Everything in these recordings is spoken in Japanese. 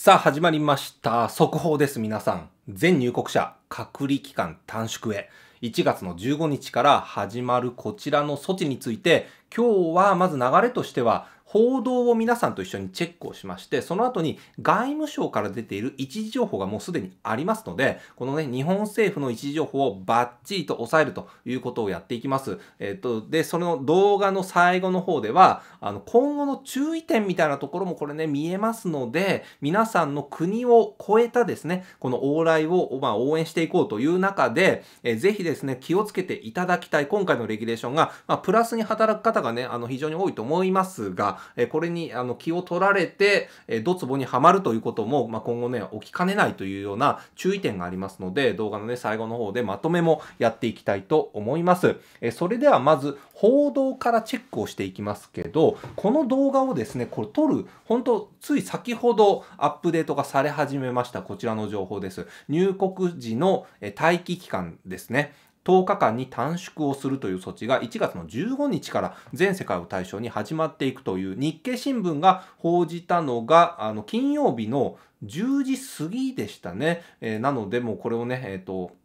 さあ始まりました速報です皆さん全入国者隔離期間短縮へ1月の15日から始まるこちらの措置について今日はまず流れとしては報道を皆さんと一緒にチェックをしまして、その後に外務省から出ている一時情報がもうすでにありますので、このね、日本政府の一時情報をバッチリと押さえるということをやっていきます。えっ、と、で、その動画の最後の方では、あの、今後の注意点みたいなところもこれね、見えますので、皆さんの国を超えたですね、この往来を、まあ、応援していこうという中で、えー、ぜひですね、気をつけていただきたい、今回のレギュレーションが、まあ、プラスに働く方がね、あの、非常に多いと思いますが、えこれにあの気を取られて、えドツボにはまるということも、ま今後ね、起きかねないというような注意点がありますので、動画のね、最後の方でまとめもやっていきたいと思います。えそれではまず、報道からチェックをしていきますけど、この動画をですね、これ撮る、本当つい先ほどアップデートがされ始めました。こちらの情報です。入国時の待機期間ですね。10日間に短縮をするという措置が1月の15日から全世界を対象に始まっていくという日経新聞が報じたのがあの金曜日の10時過ぎでしたね、えー、なのでもうこれをねえっ、ー、と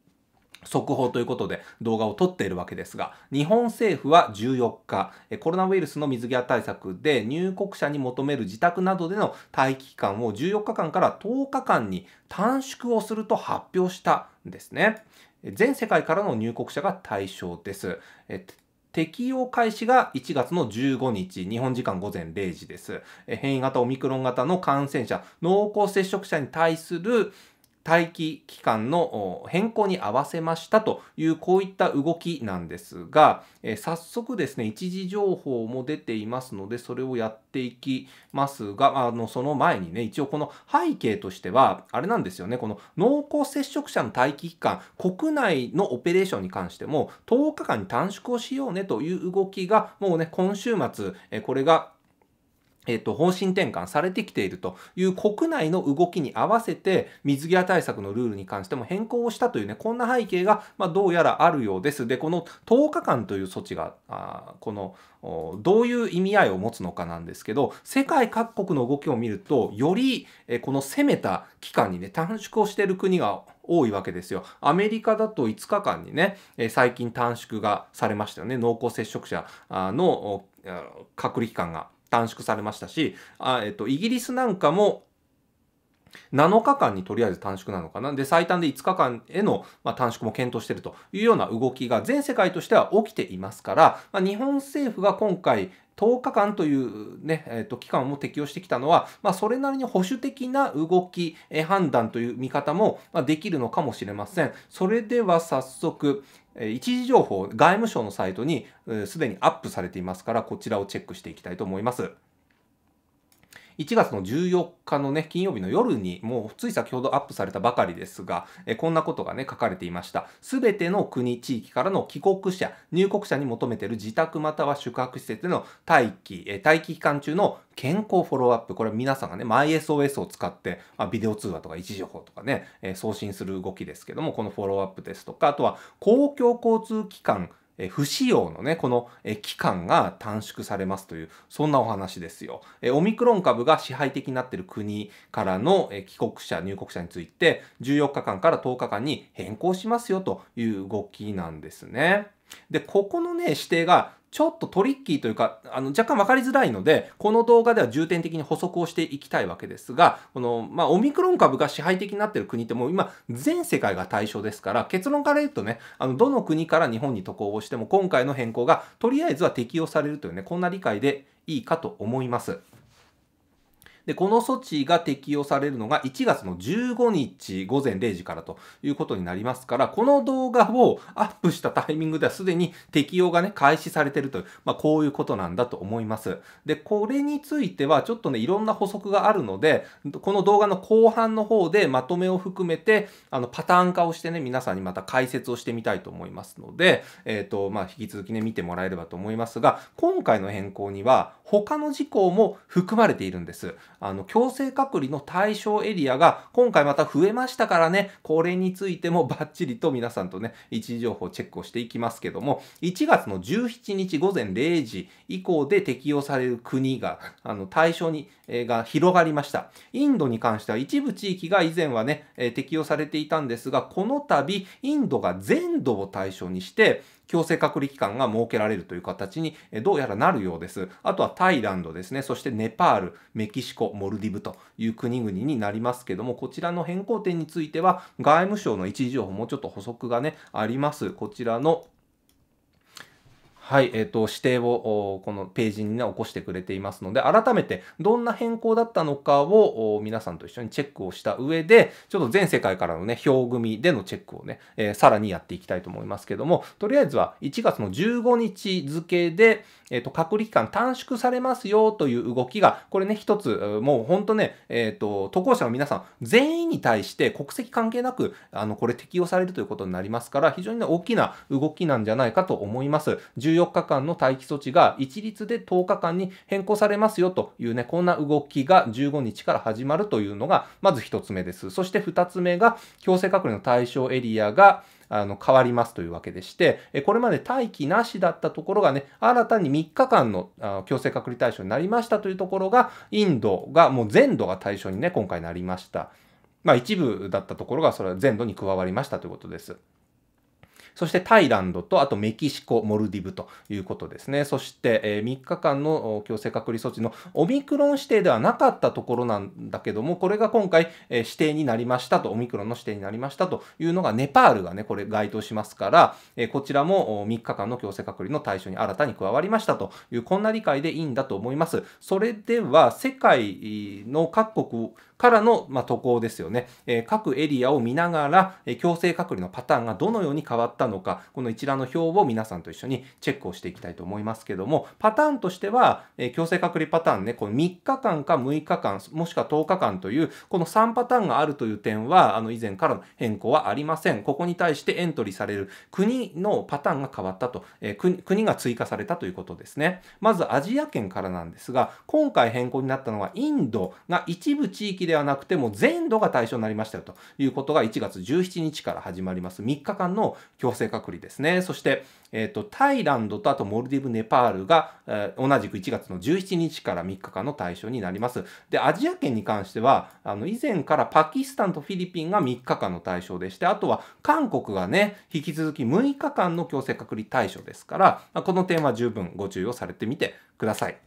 速報ということで動画を撮っているわけですが、日本政府は14日、コロナウイルスの水際対策で入国者に求める自宅などでの待機期間を14日間から10日間に短縮をすると発表したんですね。全世界からの入国者が対象です。適用開始が1月の15日、日本時間午前0時です。変異型オミクロン型の感染者、濃厚接触者に対する待機期間の変更に合わせましたというこういった動きなんですが、え早速ですね一時情報も出ていますのでそれをやっていきますがあのその前にね一応この背景としてはあれなんですよねこの濃厚接触者の待機期間国内のオペレーションに関しても10日間に短縮をしようねという動きがもうね今週末、えこれがえっと、方針転換されてきているという国内の動きに合わせて水際対策のルールに関しても変更をしたというね、こんな背景が、まあ、どうやらあるようです。で、この10日間という措置が、あこの、どういう意味合いを持つのかなんですけど、世界各国の動きを見ると、より、えこの攻めた期間にね、短縮をしている国が多いわけですよ。アメリカだと5日間にね、え最近短縮がされましたよね。濃厚接触者の隔離期間が。短縮されましたし、あえっと、イギリスなんかも7日間にとりあえず短縮なのかな。で、最短で5日間への、ま短縮も検討しているというような動きが全世界としては起きていますから、まあ、日本政府が今回10日間というね、えっ、ー、と、期間も適用してきたのは、まあ、それなりに保守的な動き、え判断という見方も、まできるのかもしれません。それでは早速、一時情報、外務省のサイトにすでにアップされていますから、こちらをチェックしていきたいと思います。1月の14日のね、金曜日の夜に、もうつい先ほどアップされたばかりですが、えこんなことがね、書かれていました。すべての国、地域からの帰国者、入国者に求めている自宅または宿泊施設での待機、え待機期間中の健康フォローアップ。これは皆さんがね、MySOS を使って、まあ、ビデオ通話とか位置情報とかね、え送信する動きですけども、このフォローアップですとか、あとは公共交通機関、え不使用のね、この、え期間が短縮されますという、そんなお話ですよ。えオミクロン株が支配的になっている国からの、え帰国者、入国者について、14日間から10日間に変更しますよという動きなんですね。で、ここのね、指定がちょっとトリッキーというか、あの、若干分かりづらいので、この動画では重点的に補足をしていきたいわけですが、この、まあ、オミクロン株が支配的になっている国ってもう今、全世界が対象ですから、結論から言うとね、あの、どの国から日本に渡航をしても、今回の変更が、とりあえずは適用されるというね、こんな理解でいいかと思います。で、この措置が適用されるのが1月の15日午前0時からということになりますから、この動画をアップしたタイミングではすでに適用がね、開始されているという、まあ、こういうことなんだと思います。で、これについてはちょっとね、いろんな補足があるので、この動画の後半の方でまとめを含めて、あの、パターン化をしてね、皆さんにまた解説をしてみたいと思いますので、えっ、ー、と、まあ、引き続きね、見てもらえればと思いますが、今回の変更には、他の事項も含まれているんです。あの、強制隔離の対象エリアが今回また増えましたからね、これについてもバッチリと皆さんとね、一時情報をチェックをしていきますけども、1月の17日午前0時以降で適用される国が、あの、対象に、えー、が広がりました。インドに関しては一部地域が以前はね、えー、適用されていたんですが、この度、インドが全土を対象にして、強制隔離期間が設けられるという形にどうやらなるようです。あとはタイランドですね、そしてネパール、メキシコ、モルディブという国々になりますけども、こちらの変更点については、外務省の一時情報、もうちょっと補足がね、あります。こちらのはい、えっ、ー、と、指定をこのページに、ね、起こしてくれていますので、改めてどんな変更だったのかを皆さんと一緒にチェックをした上で、ちょっと全世界からのね、表組でのチェックをね、えー、さらにやっていきたいと思いますけども、とりあえずは1月の15日付で、えっ、ー、と、隔離期間短縮されますよという動きが、これね、一つ、もう本当ね、えっ、ー、と、渡航者の皆さん、全員に対して国籍関係なく、あの、これ適用されるということになりますから、非常に、ね、大きな動きなんじゃないかと思います。14日間の待機措置が一律で10日間に変更されますよというね、こんな動きが15日から始まるというのが、まず一つ目です。そして二つ目が、強制隔離の対象エリアが、あの変わりますというわけでして、これまで待機なしだったところがね、新たに3日間の強制隔離対象になりましたというところが、インドがもう全土が対象にね、今回なりました。まあ一部だったところが、それは全土に加わりましたということです。そしてタイランドと、あとメキシコ、モルディブということですね。そして、え3日間の強制隔離措置のオミクロン指定ではなかったところなんだけども、これが今回、え指定になりましたと、オミクロンの指定になりましたというのが、ネパールがね、これ該当しますから、えこちらも3日間の強制隔離の対象に新たに加わりましたという、こんな理解でいいんだと思います。それでは、世界の各国からの、ま渡航ですよね。え各エリアを見ながら、え強制隔離のパターンがどのように変わったったのかこの一覧の表を皆さんと一緒にチェックをしていきたいと思いますけどもパターンとしては、え強制隔離パターンねこの3日間か6日間もしくは10日間というこの3パターンがあるという点はあの以前からの変更はありませんここに対してエントリーされる国のパターンが変わったと、え国が追加されたということですねまずアジア圏からなんですが今回変更になったのはインドが一部地域ではなくても全土が対象になりましたよということが1月17日から始まります3日間の強強制隔離ですね。そして、えっ、ー、と、タイランドとあとモルディブ、ネパールが、えー、同じく1月の17日から3日間の対象になります。で、アジア圏に関しては、あの、以前からパキスタンとフィリピンが3日間の対象でして、あとは韓国がね、引き続き6日間の強制隔離対象ですから、この点は十分ご注意をされてみてください。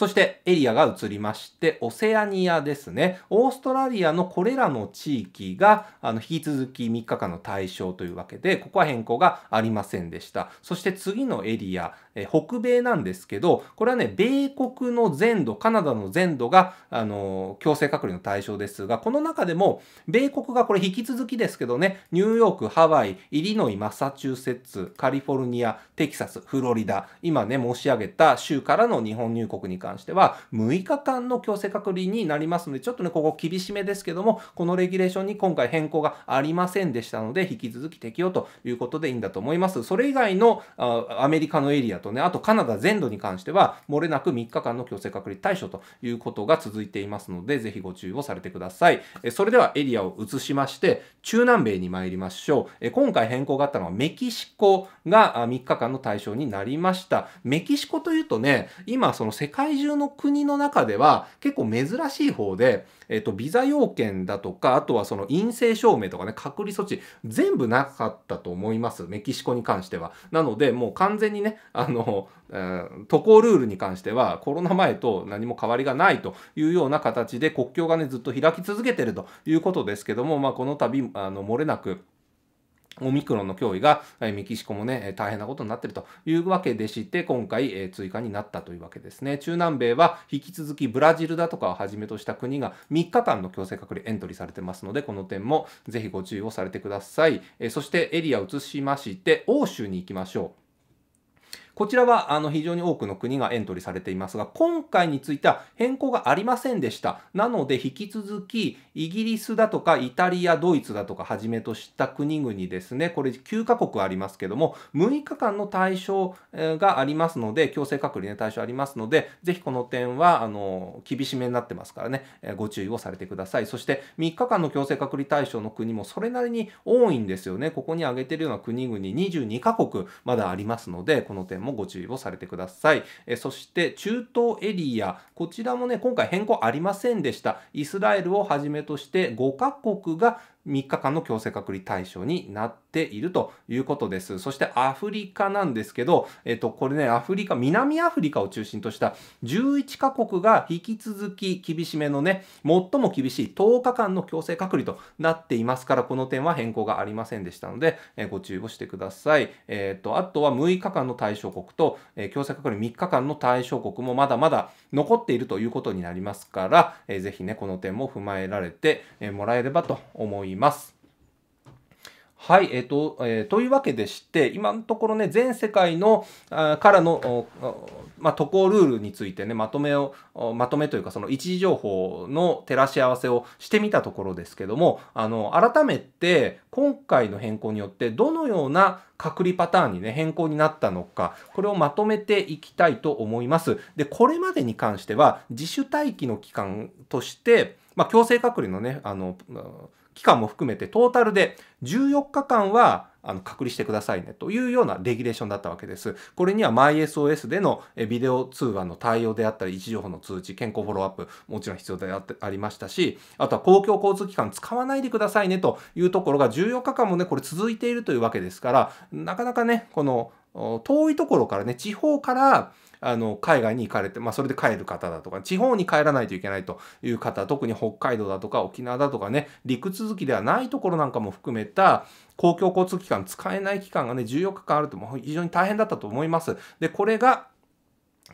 そしてエリアが移りまして、オセアニアですね。オーストラリアのこれらの地域が、あの、引き続き3日間の対象というわけで、ここは変更がありませんでした。そして次のエリア、え北米なんですけど、これはね、米国の全土、カナダの全土が、あの、強制隔離の対象ですが、この中でも、米国がこれ引き続きですけどね、ニューヨーク、ハワイ、イリノイ、マサチューセッツ、カリフォルニア、テキサス、フロリダ、今ね、申し上げた州からの日本入国に関関しては6日間の強制隔離になりますので、ちょっとね、ここ厳しめですけども、このレギュレーションに今回変更がありませんでしたので、引き続き適用ということでいいんだと思います。それ以外のアメリカのエリアとね、あとカナダ全土に関しては、漏れなく3日間の強制隔離対処ということが続いていますので、ぜひご注意をされてください。それではエリアを移しまして、中南米に参りましょう。今回変更があったのはメキシコが3日間の対象になりました。メキシコというとね、今その世界中の国の中では結構珍しい方で、えっと、ビザ要件だとか、あとはその陰性証明とかね、隔離措置、全部なかったと思います。メキシコに関しては。なので、もう完全にね、あの、えー、渡航ルールに関してはコロナ前と何も変わりがないというような形で国境がね、ずっと開き続けてるということですけども、まあ、この度、あの、漏れなく、オミクロンの脅威が、えメキシコもね、大変なことになってるというわけでして、今回、え追加になったというわけですね。中南米は引き続きブラジルだとかをはじめとした国が3日間の強制隔離エントリーされてますので、この点もぜひご注意をされてください。えそしてエリア移しまして、欧州に行きましょう。こちらはあの非常に多くの国がエントリーされていますが、今回については変更がありませんでした。なので、引き続き、イギリスだとか、イタリア、ドイツだとか、はじめとした国々ですね、これ9カ国ありますけども、6日間の対象がありますので、強制隔離の対象ありますので、ぜひこの点は、あの、厳しめになってますからね、ご注意をされてください。そして、3日間の強制隔離対象の国もそれなりに多いんですよね。ここに挙げてるような国々22カ国まだありますので、この点ももご注意をされてください。えそして中東エリア、こちらもね、今回変更ありませんでした。イスラエルをはじめとして5カ国が3日間の強制隔離対象になっているということです。そしてアフリカなんですけど、えっと、これね、アフリカ、南アフリカを中心とした11カ国が引き続き厳しめのね、最も厳しい10日間の強制隔離となっていますから、この点は変更がありませんでしたので、えご注意をしてください。えっと、あとは6日間の対象国と、え強制隔離3日間の対象国もまだまだ残っているということになりますから、えー、ぜひね、この点も踏まえられてもらえればと思います。います。はい、えっ、ー、と、えー、というわけでして、今のところね、全世界の、あからの、まあ、渡航ルールについてね、まとめを、まとめというか、その一時情報の照らし合わせをしてみたところですけども、あの、改めて、今回の変更によって、どのような隔離パターンにね、変更になったのか、これをまとめていきたいと思います。で、これまでに関しては、自主待機の期間として、まあ、強制隔離のね、あの、うん期間も含めてトータルで14日間はあの隔離してくださいねというようなレギュレーションだったわけです。これには MySOS でのビデオ通話の対応であったり、位置情報の通知、健康フォローアップ、もちろん必要でありましたし、あとは公共交通機関使わないでくださいねというところが14日間もね、これ続いているというわけですから、なかなかね、この遠いところからね、地方からあの海外に行かれて、まあ、それで帰る方だとか地方に帰らないといけないという方特に北海道だとか沖縄だとかね陸続きではないところなんかも含めた公共交通機関使えない期間がね14日間あると非常に大変だったと思います。でこれが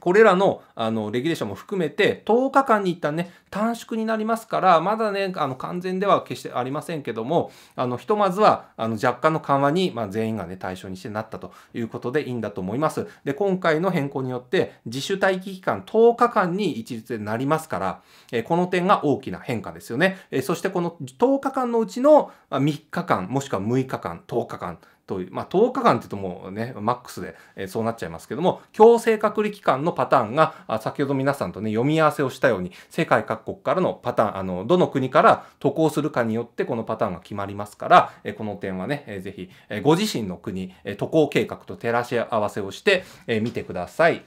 これらのあのレギュレーションも含めて10日間に一旦ね短縮になりますからまだねあの完全では決してありませんけどもあのひとまずはあの若干の緩和に、まあ、全員がね対象にしてなったということでいいんだと思います。で今回の変更によって自主待機期間10日間に一律でなりますから、えこの点が大きな変化ですよね。えそしてこの10日間のうちの3日間もしくは6日間10日間という、まあ、10日間って言うともうね、マックスで、えー、そうなっちゃいますけども、強制隔離期間のパターンが、あ先ほど皆さんとね、読み合わせをしたように、世界各国からのパターン、あの、どの国から渡航するかによってこのパターンが決まりますから、えー、この点はね、えー、ぜひ、えー、ご自身の国、えー、渡航計画と照らし合わせをして、えー、見てください。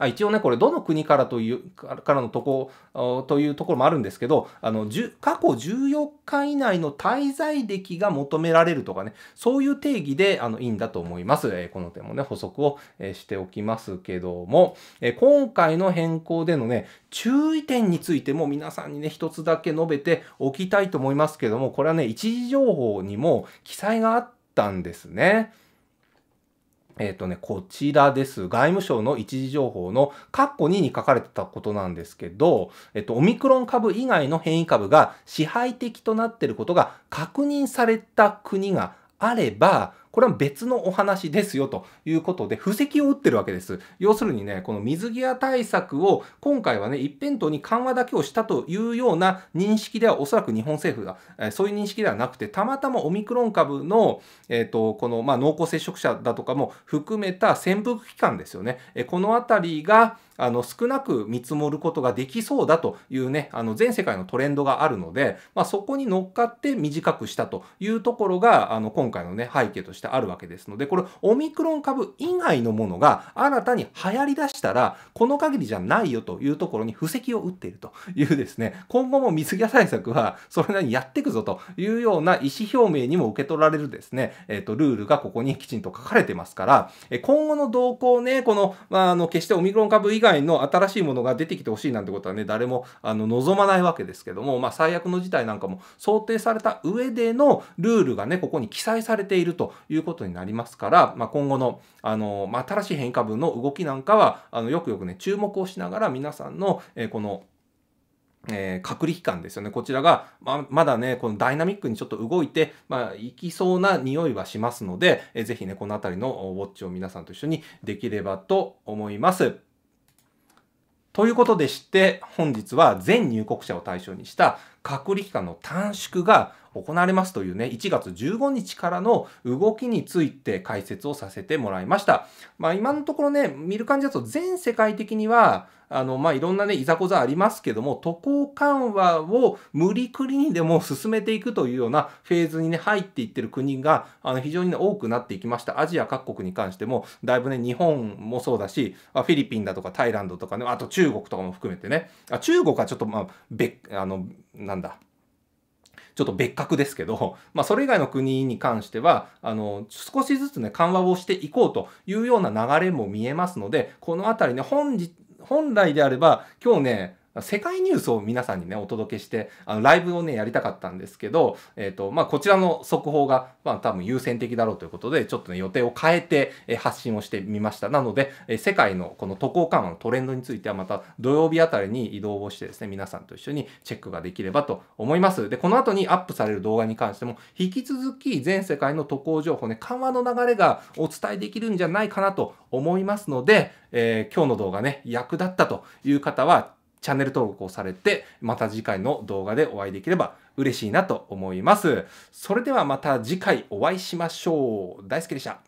あ一応ね、これどの国からという、からのとこ、というところもあるんですけど、あの、過去14日以内の滞在歴が求められるとかね、そういう定義で、あの、いいんだと思います。えー、この点もね、補足を、えー、しておきますけども、えー、今回の変更でのね、注意点についても皆さんにね、一つだけ述べておきたいと思いますけども、これはね、一時情報にも記載があったんですね。えっ、ー、とね、こちらです。外務省の一時情報のカッコ2に書かれてたことなんですけど、えっ、ー、と、オミクロン株以外の変異株が支配的となっていることが確認された国があれば、これは別のお話ですよということで、布石を打ってるわけです。要するにね、この水際対策を今回はね、一辺倒に緩和だけをしたというような認識ではおそらく日本政府が、えー、そういう認識ではなくて、たまたまオミクロン株の、えっ、ー、と、この、まあ、濃厚接触者だとかも含めた潜伏期間ですよね。えー、このあたりが、あの少なく見積もることができそうだというねあの全世界のトレンドがあるので、まあ、そこに乗っかって短くしたというところがあの今回のね背景としてあるわけですのでこれオミクロン株以外のものが新たに流行りだしたらこの限りじゃないよというところに布石を打っているというですね今後も水際対策はそれなりにやっていくぞというような意思表明にも受け取られるですね、えー、とルールがここにきちんと書かれてますから今後の動向ねこの、まあ、あの決してオミクロン株以外外の新しいものが出てきてほしいなんてことはね誰もあの望まないわけですけども、まあ、最悪の事態なんかも想定された上でのルールがねここに記載されているということになりますから、まあ、今後のあの、まあ、新しい変異株の動きなんかはあのよくよくね注目をしながら皆さんの、えー、このえー、隔離期間ですよね。こちらが、ままだね、このダイナミックにちょっと動いて、まあ、いきそうな匂いはしますので、えー、ぜひね、この辺りのウォッチを皆さんと一緒にできればと思います。ということでして、本日は全入国者を対象にした隔離期間の短縮が行われますというね、1月15日からの動きについて解説をさせてもらいました。まあ今のところね、見る感じだと全世界的には、あの、まあいろんなね、いざこざありますけども、渡航緩和を無理くりにでも進めていくというようなフェーズにね、入っていってる国が、あの、非常にね、多くなっていきました。アジア各国に関しても、だいぶね、日本もそうだし、フィリピンだとかタイランドとかね、あと中国とかも含めてね、あ中国はちょっとまあ、べ、あの、なんだちょっと別格ですけど、まあ、それ以外の国に関してはあの少しずつね緩和をしていこうというような流れも見えますのでこの辺りね本来であれば今日ね世界ニュースを皆さんにねお届けしてあのライブをねやりたかったんですけど、えーとまあ、こちらの速報が、まあ、多分優先的だろうということでちょっとね予定を変えて、え発信をしてみましたなので、え世界のこの渡航緩和のトレンドについてはまた土曜日あたりに移動をしてですね皆さんと一緒にチェックができればと思いますでこの後にアップされる動画に関しても引き続き全世界の渡航情報ね緩和の流れがお伝えできるんじゃないかなと思いますので、えー、今日の動画ね役立ったという方はチャンネル登録をされて、また次回の動画でお会いできれば嬉しいなと思います。それではまた次回お会いしましょう。大好きでした。